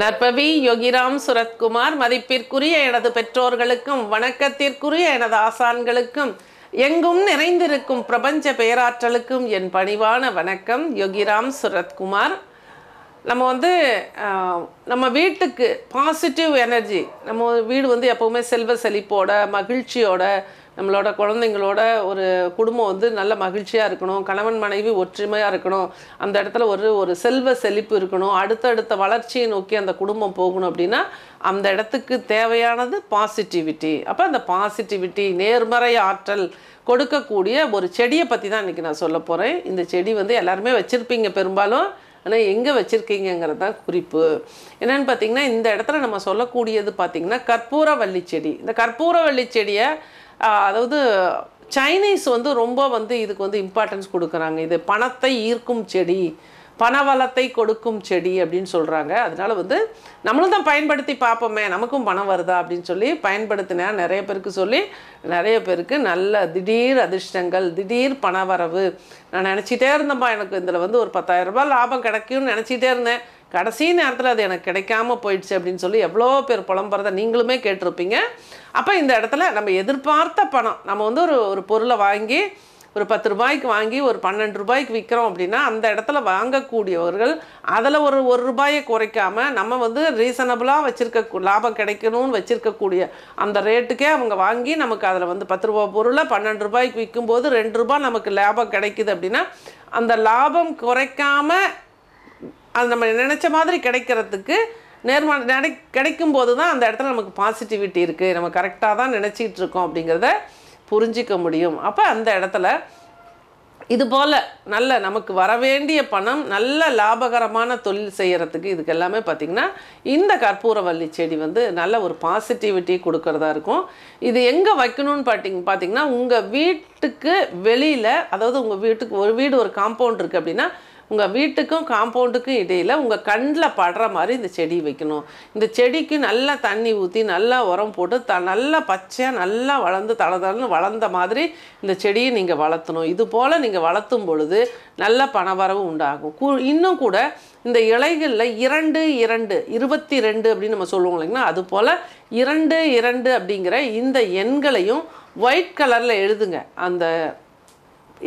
நற்பவி யோகிராம் சுரத்குமார் மதிப்பிற்குரிய எனது பெற்றோர்களுக்கும் வணக்கத்திற்குரிய எனது ஆசான்களுக்கும் எங்கும் நிறைந்திருக்கும் பிரபஞ்ச பேராற்றலுக்கும் என் பணிவான வணக்கம் யோகிராம் சுரத்குமார் நம்ம வந்து நம்ம வீட்டுக்கு பாசிட்டிவ் எனர்ஜி நம்ம வீடு வந்து எப்போவுமே செல்வ செழிப்போட மகிழ்ச்சியோட நம்மளோட குழந்தைங்களோட ஒரு குடும்பம் வந்து நல்ல மகிழ்ச்சியாக இருக்கணும் கணவன் மனைவி ஒற்றுமையாக இருக்கணும் அந்த இடத்துல ஒரு ஒரு செல்வ செழிப்பு இருக்கணும் அடுத்தடுத்த வளர்ச்சியை நோக்கி அந்த குடும்பம் போகணும் அப்படின்னா அந்த இடத்துக்கு தேவையானது பாசிட்டிவிட்டி அப்போ அந்த பாசிட்டிவிட்டி நேர்மறை ஆற்றல் கொடுக்கக்கூடிய ஒரு செடியை பற்றி தான் இன்றைக்கி நான் சொல்ல போகிறேன் இந்த செடி வந்து எல்லாருமே வச்சுருப்பீங்க பெரும்பாலும் ஆனால் எங்கே வச்சுருக்கீங்கிறது தான் குறிப்பு என்னென்னு பார்த்தீங்கன்னா இந்த இடத்துல நம்ம சொல்லக்கூடியது பார்த்திங்கன்னா வள்ளி செடி இந்த வள்ளி செடியை அதாவது சைனீஸ் வந்து ரொம்ப வந்து இதுக்கு வந்து இம்பார்ட்டன்ஸ் கொடுக்குறாங்க இது பணத்தை ஈர்க்கும் செடி பணவளத்தை கொடுக்கும் செடி அப்படின்னு சொல்கிறாங்க அதனால் வந்து நம்மளும் தான் பயன்படுத்தி பார்ப்போமே நமக்கும் பணம் வருதா அப்படின்னு சொல்லி பயன்படுத்தின நிறைய பேருக்கு சொல்லி நிறைய பேருக்கு நல்ல திடீர் அதிர்ஷ்டங்கள் திடீர் பணவரவு நான் நினச்சிட்டே இருந்தேன்ப்பா எனக்கு இதில் வந்து ஒரு பத்தாயிரம் ரூபாய் லாபம் கிடைக்கும்னு நினச்சிட்டே இருந்தேன் கடைசி நேரத்தில் அது எனக்கு கிடைக்காம போயிடுச்சு அப்படின்னு சொல்லி எவ்வளோ பேர் புலம்புறதை நீங்களுமே கேட்டிருப்பீங்க அப்போ இந்த இடத்துல நம்ம எதிர்பார்த்த பணம் நம்ம வந்து ஒரு ஒரு பொருளை வாங்கி ஒரு பத்து ரூபாய்க்கு வாங்கி ஒரு பன்னெண்டு ரூபாய்க்கு விற்கிறோம் அப்படின்னா அந்த இடத்துல வாங்கக்கூடியவர்கள் அதில் ஒரு ஒரு ரூபாயை குறைக்காமல் நம்ம வந்து ரீசனபுளாக வச்சுருக்க லாபம் கிடைக்கணும்னு வச்சுருக்கக்கூடிய அந்த ரேட்டுக்கே அவங்க வாங்கி நமக்கு அதில் வந்து பத்து ரூபா பொருளை பன்னெண்டு ரூபாய்க்கு விற்கும்போது ரெண்டு ரூபாய் நமக்கு லாபம் கிடைக்குது அப்படின்னா அந்த லாபம் குறைக்காமல் அது நம்ம நினச்ச மாதிரி கிடைக்கிறதுக்கு நேர்மா நினை கிடைக்கும் போது தான் அந்த இடத்துல நமக்கு பாசிட்டிவிட்டி இருக்குது நம்ம கரெக்டாக தான் நினச்சிக்கிட்டு இருக்கோம் அப்படிங்கிறத புரிஞ்சிக்க முடியும் அப்போ அந்த இடத்துல இது போல் நல்ல நமக்கு வர வேண்டிய பணம் நல்ல லாபகரமான தொழில் செய்கிறதுக்கு இதுக்கு எல்லாமே பார்த்திங்கன்னா இந்த கற்பூரவல்லி செடி வந்து நல்ல ஒரு பாசிட்டிவிட்டி கொடுக்கறதா இருக்கும் இது எங்கே வைக்கணும்னு பார்த்திங்க பார்த்திங்கன்னா உங்கள் வீட்டுக்கு வெளியில் அதாவது உங்கள் வீட்டுக்கு ஒரு வீடு ஒரு காம்பவுண்ட் இருக்குது அப்படின்னா உங்கள் வீட்டுக்கும் காம்பவுண்டுக்கும் இடையில் உங்கள் கண்ணில் படுற மாதிரி இந்த செடி வைக்கணும் இந்த செடிக்கு நல்லா தண்ணி ஊற்றி நல்லா உரம் போட்டு த நல்லா பச்சையாக நல்லா வளர்ந்து தளதளன்னு வளர்ந்த மாதிரி இந்த செடியை நீங்கள் வளர்த்தணும் இது போல் நீங்கள் வளர்த்தும் பொழுது நல்ல பணவரவு உண்டாகும் இன்னும் கூட இந்த இலைகளில் இரண்டு இரண்டு இருபத்தி ரெண்டு அப்படின்னு நம்ம சொல்லுவோம் இல்லைங்கன்னா அது போல் இரண்டு இரண்டு அப்படிங்கிற இந்த எண்களையும் ஒயிட் கலரில் எழுதுங்க அந்த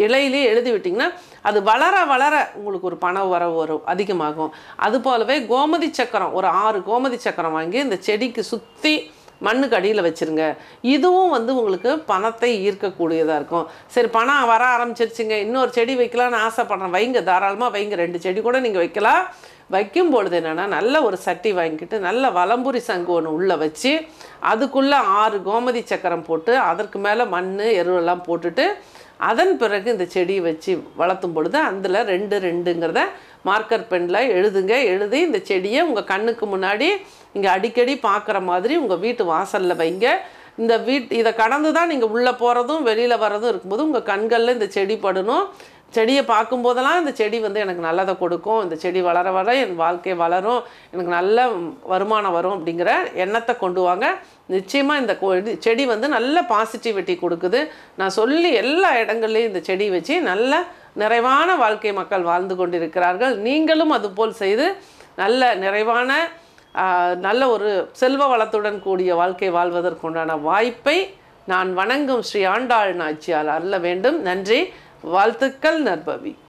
இலையிலே எழுதி விட்டிங்கன்னா அது வளர வளர உங்களுக்கு ஒரு பண வரவு வரும் அதிகமாகும் அது போலவே கோமதி சக்கரம் ஒரு ஆறு கோமதி சக்கரம் வாங்கி இந்த செடிக்கு சுற்றி மண்ணுக்கு அடியில் வச்சுருங்க இதுவும் வந்து உங்களுக்கு பணத்தை ஈர்க்கக்கூடியதாக இருக்கும் சரி பணம் வர ஆரம்பிச்சிருச்சுங்க இன்னொரு செடி வைக்கலான்னு ஆசைப்பட்றேன் வைங்க தாராளமாக வைங்க ரெண்டு செடி கூட நீங்கள் வைக்கலாம் வைக்கும் பொழுது என்னென்னா நல்ல ஒரு சட்டி வாங்கிக்கிட்டு நல்ல வலம்புரி சங்கு ஒன்று உள்ளே வச்சு அதுக்குள்ளே ஆறு கோமதி சக்கரம் போட்டு அதற்கு மேலே மண் எருவெல்லாம் போட்டுட்டு அதன் பிறகு இந்த செடியை வச்சு வளர்த்தும் பொழுது அதில் ரெண்டு ரெண்டுங்கிறத மார்க்கர் பெனில் எழுதுங்க எழுதி இந்த செடியை உங்கள் கண்ணுக்கு முன்னாடி இங்கே அடிக்கடி பார்க்குற மாதிரி உங்கள் வீட்டு வாசலில் வைங்க இந்த வீட் இதை கடந்து தான் நீங்கள் உள்ளே போகிறதும் வெளியில் வர்றதும் இருக்கும்போது உங்கள் கண்களில் இந்த செடி படணும் செடியை பார்க்கும்போதெல்லாம் இந்த செடி வந்து எனக்கு நல்லதை கொடுக்கும் இந்த செடி வளர வர என் வாழ்க்கை வளரும் எனக்கு நல்ல வருமானம் வரும் அப்படிங்கிற எண்ணத்தை கொண்டு வாங்க நிச்சயமாக இந்த செடி வந்து நல்ல பாசிட்டிவிட்டி கொடுக்குது நான் சொல்லி எல்லா இடங்கள்லையும் இந்த செடி வச்சு நல்ல நிறைவான வாழ்க்கை மக்கள் வாழ்ந்து கொண்டிருக்கிறார்கள் நீங்களும் அதுபோல் செய்து நல்ல நிறைவான நல்ல ஒரு செல்வ வளத்துடன் கூடிய வாழ்க்கை வாழ்வதற்குண்டான வாய்ப்பை நான் வணங்கும் ஸ்ரீ ஆண்டாள் நாச்சியால் அருள வேண்டும் நன்றி வாழ்த்துக்கள் நற்பவி